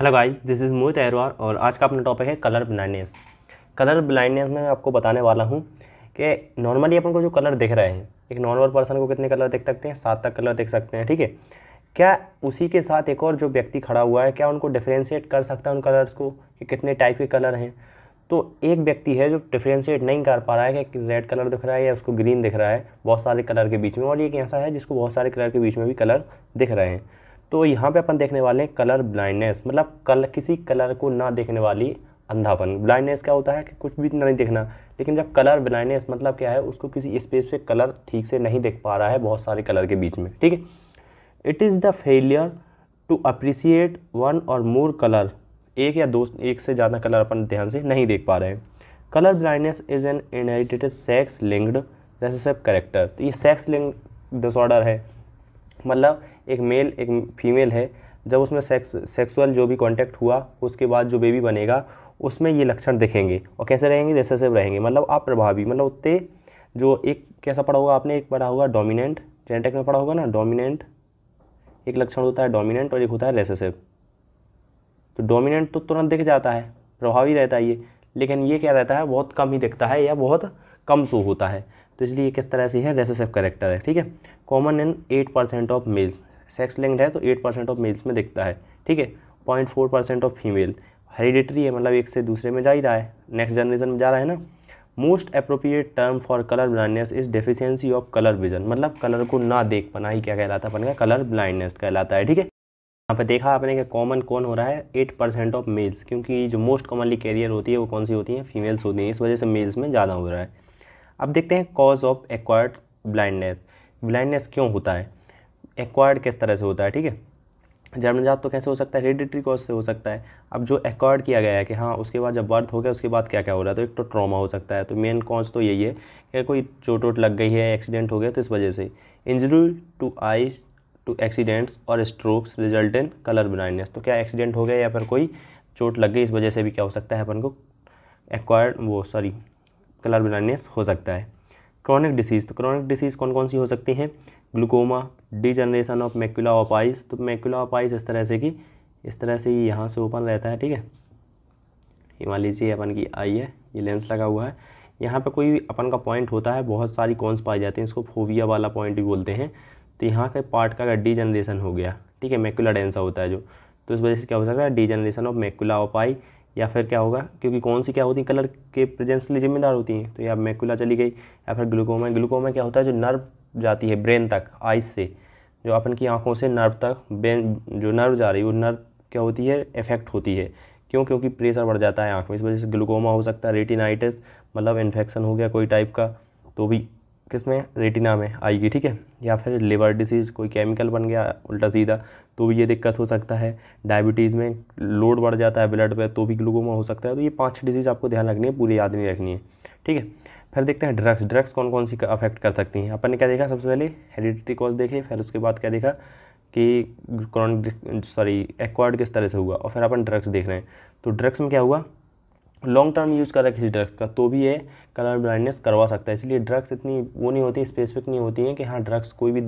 hello guys this is Mohit Ahirwar और आज का अपना टॉपिक है कलर ब्लाइंडनेस कलर ब्लाइंडनेस में मैं आपको बताने वाला हूँ कि नॉर्मली अपन को जो कलर दिख रहे हैं एक नॉर्मल पर्सन को कितने कलर देख सकते हैं सात तक कलर देख सकते हैं ठीक है क्या उसी के साथ एक और जो व्यक्ति खड़ा हुआ है क्या उनको डिफ्रेंशिएट कर सकता है उन कलर्स को कि कितने टाइप के कलर हैं तो एक व्यक्ति है जो डिफ्रेंशिएट नहीं कर पा रहा है कि रेड कलर दिख रहा है या उसको ग्रीन दिख रहा है बहुत सारे कलर के बीच में और ये एक ऐसा है जिसको बहुत सारे कलर के बीच में भी कलर दिख रहे हैं तो यहाँ पे अपन देखने वाले हैं कलर ब्लाइंडनेस मतलब कल किसी कलर को ना देखने वाली अंधापन ब्लाइंडनेस क्या होता है कि कुछ भी नहीं देखना लेकिन जब कलर ब्लाइंडनेस मतलब क्या है उसको किसी स्पेस पे कलर ठीक से नहीं देख पा रहा है बहुत सारे कलर के बीच में ठीक है it is the failure to appreciate one or more colour एक या दो एक से ज़्यादा कलर अपन ध्यान से नहीं देख पा रहे हैं colour blindness is an inherited sex linked recessive character तो ये सेक्स लिंक डिसऑर्डर है मतलब एक मेल एक फीमेल है जब उसमें सेक्स सेक्सुअल जो भी कांटेक्ट हुआ उसके बाद जो बेबी बनेगा उसमें ये लक्षण दिखेंगे और कैसे रहेंगे रेसेसिव रहेंगे मतलब आप प्रभावी मतलब उतने जो एक कैसा पढ़ा होगा आपने एक पढ़ा होगा डोमिनेंट जेनेटिक में पढ़ा होगा ना डोमिनेंट एक लक्षण होता है डोमिनेंट और एक होता है रेसेसिव तो डोमिनेंट तो तुरंत दिख जाता है प्रभावी रहता है ये लेकिन ये क्या रहता है बहुत कम ही दिखता है या बहुत कम शो होता है तो इसलिए किस तरह से है रेसेसिव करेक्टर है ठीक है common in eight percent of males sex linked है तो एट परसेंट ऑफ मेल्स में दिखता है ठीक है point four percent of female hereditary है मतलब एक से दूसरे में जा ही रहा है नेक्स्ट जनरेशन में जा रहा है ना most appropriate term for colour blindness is deficiency of colour vision मतलब कलर को ना देख पाना ही क्या कहलाता है अपन का कलर ब्लाइंडनेस कहलाता है ठीक है यहाँ पर देखा आपने कि कॉमन कौन हो रहा है एट परसेंट ऑफ मेल्स क्योंकि जो मोस्ट कॉमनली कैरियर होती है वो कौन सी होती है फीमेल्स होती हैं इस वजह से मेल्स में ज़्यादा हो रहा है अब देखते हैं cause of acquired blindness blindness क्यों होता है एक्वायर्ड किस तरह से होता है ठीक है जन्मजात तो कैसे हो सकता है हेरिडिटरी कॉज से हो सकता है अब जो एक्वायर्ड किया गया है कि हाँ उसके बाद जब बर्थ हो गया उसके बाद क्या क्या हो रहा है तो एक तो ट्रॉमा हो सकता है तो मेन कॉज तो यही है कि कोई चोट वोट लग गई है एक्सीडेंट हो गया तो इस वजह से injury to eyes to accidents और strokes result in colour blindness तो क्या एक्सीडेंट हो गया या फिर कोई चोट लग गई इस वजह से भी क्या हो सकता है अपन को एक्वायर्ड वो सॉरी कलर ब्लाइंडनेस हो सकता है क्रॉनिक डिसीज़ तो क्रॉनिक डिसीज़ कौन कौन सी हो सकती हैं glaucoma degeneration of macula of eyes तो मैक्यूला ऑफ आइस इस तरह से कि इस तरह से ये यहाँ से ओपन रहता है ठीक है ये मान लीजिए अपन की आई है ये लेंस लगा हुआ है यहाँ पर कोई अपन का पॉइंट होता है बहुत सारी कॉन्स पाए जाते हैं इसको फोविया वाला पॉइंट भी बोलते हैं तो यहाँ के पार्ट का अगर जनरेशन हो गया ठीक है मैक्यूला डेंसा होता है जो तो इस वजह से क्या हो सकता है degeneration of macula of eye या फिर क्या होगा क्योंकि कौन सी क्या होती है कलर के प्रेजेंस के लिए जिम्मेदार होती हैं तो या मैकुला चली गई या फिर ग्लूकोमा ग्लूकोमा क्या होता है जो नर्व जाती है ब्रेन तक आइस से जो अपन की आँखों से नर्व तक ब्रेन जो नर्व जा रही है वो नर्व क्या होती है इफेक्ट होती है क्यों क्योंकि प्रेशर बढ़ जाता है आँख में इस वजह से ग्लूकोमा हो सकता है रेटिनाइटिस मतलब इन्फेक्शन हो गया कोई टाइप का तो भी किस में रेटिना में आएगी ठीक है या फिर लिवर डिसीज़ कोई केमिकल बन गया उल्टा सीधा तो भी ये दिक्कत हो सकता है डायबिटीज़ में लोड बढ़ जाता है ब्लड पे तो भी ग्लूकोमा हो सकता है तो ये पांच डिजीज़ आपको ध्यान रखनी है पूरी याद नहीं रखनी है ठीक है फिर देखते हैं ड्रग्स ड्रग्स कौन कौन सी अफेक्ट कर सकती हैं अपन ने क्या देखा सबसे पहले हेरिडिटी कॉज देखे फिर उसके बाद क्या देखा कि क्रॉनिक सॉरी एक्वाड किस तरह से हुआ और फिर अपन ड्रग्स देख रहे हैं तो ड्रग्स में क्या हुआ लॉन्ग टर्म यूज़ कर रहा है किसी ड्रग्स का तो भी ये कलर ब्लाइंडनेस करवा सकता है इसलिए ड्रग्स इतनी वो नहीं होती स्पेसिफिक नहीं होती हैं कि हाँ ड्रग्स कोई भी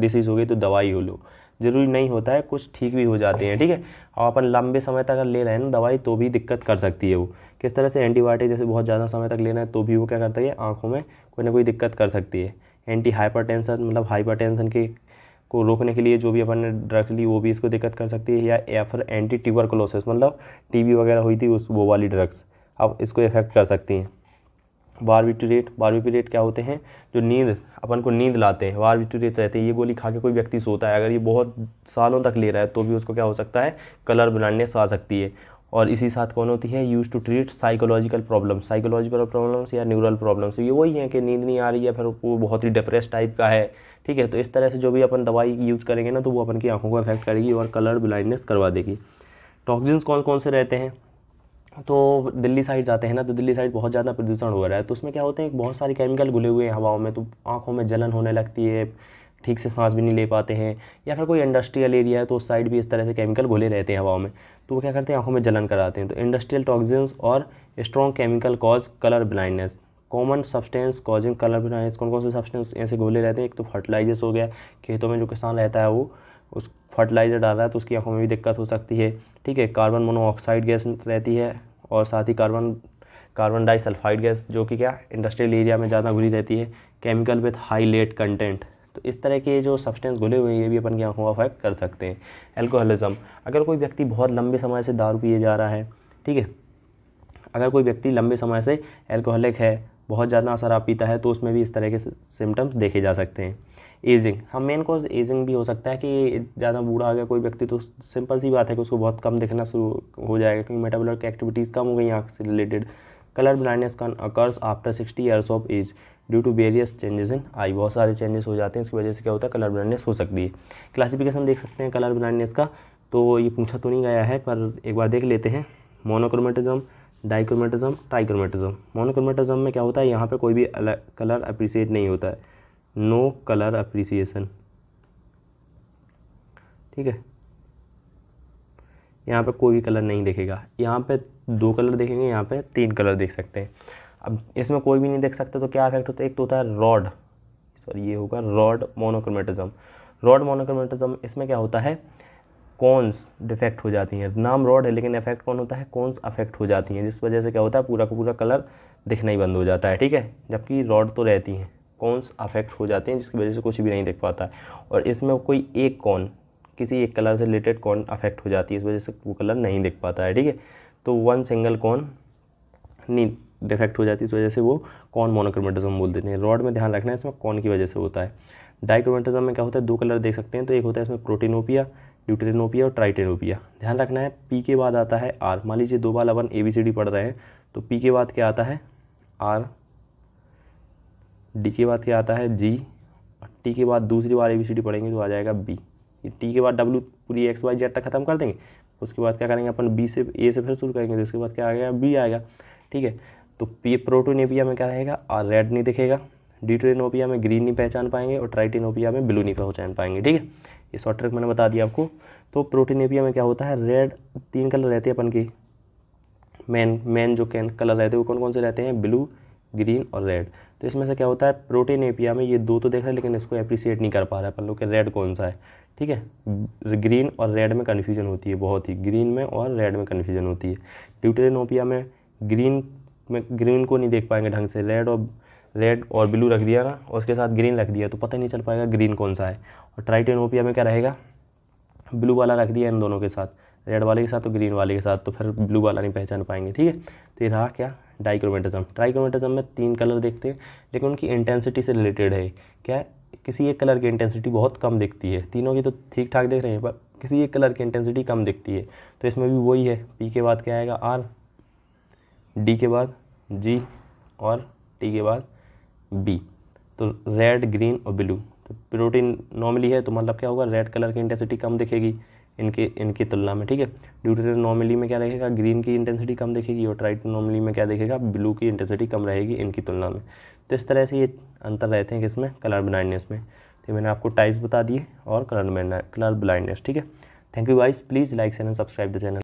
डिसीज़ हो गई तो दवाई हो लो ज़रूरी नहीं होता है कुछ ठीक भी हो जाते हैं ठीक है और अपन लंबे समय तक अगर ले रहे हैं ना दवाई तो भी दिक्कत कर सकती है वो किस तरह से एंटीबायोटिक जैसे बहुत ज़्यादा समय तक लेना है तो भी वो क्या करता है आँखों में कोई ना कोई दिक्कत कर सकती है एंटी हाइपर मतलब हाइपर के को रोकने के लिए जो भी अपन ने ड्रग्स ली वो भी इसको दिक्कत कर सकती है या या फिर एंटी ट्यूबरकुलोसिस मतलब बी वगैरह हुई थी उस वो वाली ड्रग्स अब इसको इफेक्ट कर सकती हैं बारबिटूरेट बारबिटूरेट क्या होते हैं जो नींद अपन को नींद लाते हैं बारबिटूरेट रहते हैं ये गोली खा के कोई व्यक्ति सोता है अगर ये बहुत सालों तक ले रहा है तो भी उसको क्या हो सकता है कलर ब्लाइंडनेस आ सकती है और इसी साथ कौन होती है use to treat psychological problem psychological problems या न्यूरल प्रॉब्लम्स ये वही हैं कि नींद नहीं आ रही है फिर वो बहुत ही डिप्रेस टाइप का है ठीक है तो इस तरह से जो भी अपन दवाई यूज़ करेंगे ना तो वो अपन की आँखों को इफेक्ट करेगी और कलर ब्लाइंडनेस करवा देगी टॉक्सिन्स कौन कौन से रहते हैं तो दिल्ली साइड जाते हैं ना तो दिल्ली साइड बहुत ज़्यादा प्रदूषण हो रहा है तो उसमें क्या होते हैं बहुत सारे केमिकल घुले हुए हैं हवाओं में तो आँखों में जलन होने लगती है ठीक से सांस भी नहीं ले पाते हैं या फिर कोई इंडस्ट्रियल एरिया है तो उस साइड भी इस तरह से केमिकल घुले रहते हैं हवाओं में तो वो क्या करते हैं आँखों में जलन कराते हैं तो इंडस्ट्रियल टॉक्सिन्स और strong chemical cause colour blindness common substance causing colour blindness कौन कौन से सब्सटेंस ऐसे गोले रहते हैं एक तो फर्टिलाइजर्स हो गया खेतों में जो किसान रहता है वो उस फर्टिलाइज़र डाल रहा है तो उसकी आंखों में भी दिक्कत हो सकती है ठीक है कार्बन मोनोऑक्साइड गैस रहती है और साथ ही कार्बन कार्बन डाइसल्फाइड गैस जो कि क्या इंडस्ट्रियल एरिया में ज़्यादा घुली रहती है chemical with high lead content तो इस तरह के जो सब्सटेंस घुले हुए हैं ये भी अपन की आंखों को अफेक्ट कर सकते हैं एल्कोहलिज्म अगर कोई व्यक्ति बहुत लंबे समय से दारू पिए जा रहा है ठीक है अगर कोई व्यक्ति लंबे समय से एल्कोहलिक है बहुत ज़्यादा शराब पीता है तो उसमें भी इस तरह के सिम्टम्स देखे जा सकते हैं एजिंग हम मेन कॉज एजिंग भी हो सकता है कि ज़्यादा बूढ़ा आ गया कोई व्यक्ति तो सिंपल सी बात है कि उसको बहुत कम दिखना शुरू हो जाएगा क्योंकि मेटाबोलिक एक्टिविटीज़ कम हो गई आँख से related colour blindness can occurs after sixty years of age due to various changes in eye बहुत सारे चेंजेस हो जाते हैं इसकी वजह से क्या होता है कलर ब्लाइंडनेस हो सकती है क्लासिफिकेशन देख सकते हैं कलर ब्लाइंडनेस का तो ये पूछा तो नहीं गया है पर एक बार देख लेते हैं मोनोक्रोमेटिज्म डाइक्रोमेटिज्म ट्राइक्रोमेटिज्म मोनोक्रोमेटिज्म में क्या होता है यहाँ पे कोई भी कलर अप्रिसिएट नहीं होता है नो कलर अप्रिसिएशन ठीक है यहाँ पे कोई भी कलर नहीं देखेगा यहाँ पे दो कलर देखेंगे यहाँ पे तीन कलर देख सकते हैं अब इसमें कोई भी नहीं देख सकता तो क्या इफेक्ट होता है एक तो होता है रॉड सॉरी ये होगा रॉड मोनोक्रोमेटिज्म रॉड मोनोक्रोमेटिज्म इसमें क्या होता है कॉन्स डिफेक्ट हो जाती हैं नाम रॉड है लेकिन इफेक्ट कौन होता है कॉन्स अफेक्ट हो जाती हैं जिस वजह से क्या होता है पूरा का पूरा कलर दिखना ही बंद हो जाता है ठीक है जबकि रॉड तो रहती हैं कॉन्स अफेक्ट हो जाते हैं जिसकी वजह से कुछ भी नहीं दिख पाता है और इसमें कोई एक कॉन किसी एक कलर से रिलेटेड कॉन अफेक्ट हो जाती है इस वजह से वो कलर नहीं दिख पाता है ठीक है तो वन सिंगल कॉन नहीं डिफेक्ट हो जाती है इस वजह से वो कॉन मोनोक्रोमेटिज्म बोल देते हैं रॉड में ध्यान रखना है इसमें कॉन की वजह से होता है डाइक्रोमेटिज्म में क्या होता है दो कलर देख सकते हैं तो एक होता है इसमें प्रोटीनोपिया ड्यूटेनोपिया और ट्राइटेनोपिया ध्यान रखना है पी के बाद आता है आर मान लीजिए दो बार अपन ए बी सी डी पढ़ रहे हैं तो पी के बाद क्या आता है आर डी के बाद क्या आता है जी और टी के बाद दूसरी बार ए बी सी डी पढ़ेंगे तो आ जाएगा बी टी के बाद डब्ल्यू पूरी एक्स वाई जेड तक खत्म कर देंगे उसके बाद क्या करेंगे अपन बी से ए से फिर शुरू करेंगे तो उसके बाद क्या आएगा बी आएगा ठीक है तो पी प्रोटोनेपिया में क्या रहेगा आर रेड नहीं दिखेगा ड्यूटेनोपिया में ग्रीन नहीं पहचान पाएंगे और ट्राइटेनोपिया में ब्लू नहीं पहचान पाएंगे ठीक है ये शॉर्ट ट्रिक मैंने बता दिया आपको तो प्रोटीनोपिया में क्या होता है रेड तीन कलर रहते हैं अपन के मैन मैन जो कैन कलर रहते हैं वो कौन कौन से रहते हैं ब्लू ग्रीन और रेड तो इसमें से क्या होता है प्रोटीनोपिया एपिया में ये दो तो देख रहे हैं लेकिन इसको अप्रिसिएट नहीं कर पा रहा है अपन लोग के रेड कौन सा है ठीक है ग्रीन और रेड में कन्फ्यूजन होती है बहुत ही ग्रीन में और रेड में कन्फ्यूजन होती है ड्यूटेनोपिया में ग्रीन में ग्रीन को नहीं देख पाएंगे ढंग से रेड और रेड और ब्लू रख दिया ना और उसके साथ ग्रीन रख दिया तो पता नहीं चल पाएगा ग्रीन कौन सा है और ट्राइटेनोपिया में क्या रहेगा ब्लू वाला रख दिया इन दोनों के साथ रेड वाले के साथ तो ग्रीन वाले के साथ तो फिर ब्लू वाला नहीं पहचान पाएंगे ठीक है तो ये रहा क्या डाइक्रोमेटिज़म डाइक्रोमेटिज्म में तीन कलर देखते हैं लेकिन उनकी इंटेंसिटी से रिलेटेड है क्या किसी एक कलर की इंटेंसिटी बहुत कम दिखती है तीनों की तो ठीक ठाक देख रहे हैं पर किसी एक कलर की इंटेंसिटी कम दिखती है तो इसमें भी वही है पी के बाद क्या आएगा आर डी के बाद जी और टी के बाद बी तो रेड ग्रीन और ब्लू तो प्रोटीन नॉर्मली है तो मतलब क्या होगा रेड कलर की इंटेंसिटी कम दिखेगी इनके इनकी तुलना में ठीक है ड्यूटेरियन नॉर्मली में क्या रहेगा ग्रीन की इंटेंसिटी कम दिखेगी और ट्राइट नॉर्मली में क्या देखेगा ब्लू की इंटेंसिटी कम रहेगी इनकी तुलना में तो इस तरह से ये अंतर रहते हैं किसमें कलर ब्लाइंडनेस में तो मैंने आपको टाइप्स बता दिए और कलर कलर ब्लाइंडनेस ठीक है थैंक यू वाइज please like and subscribe the channel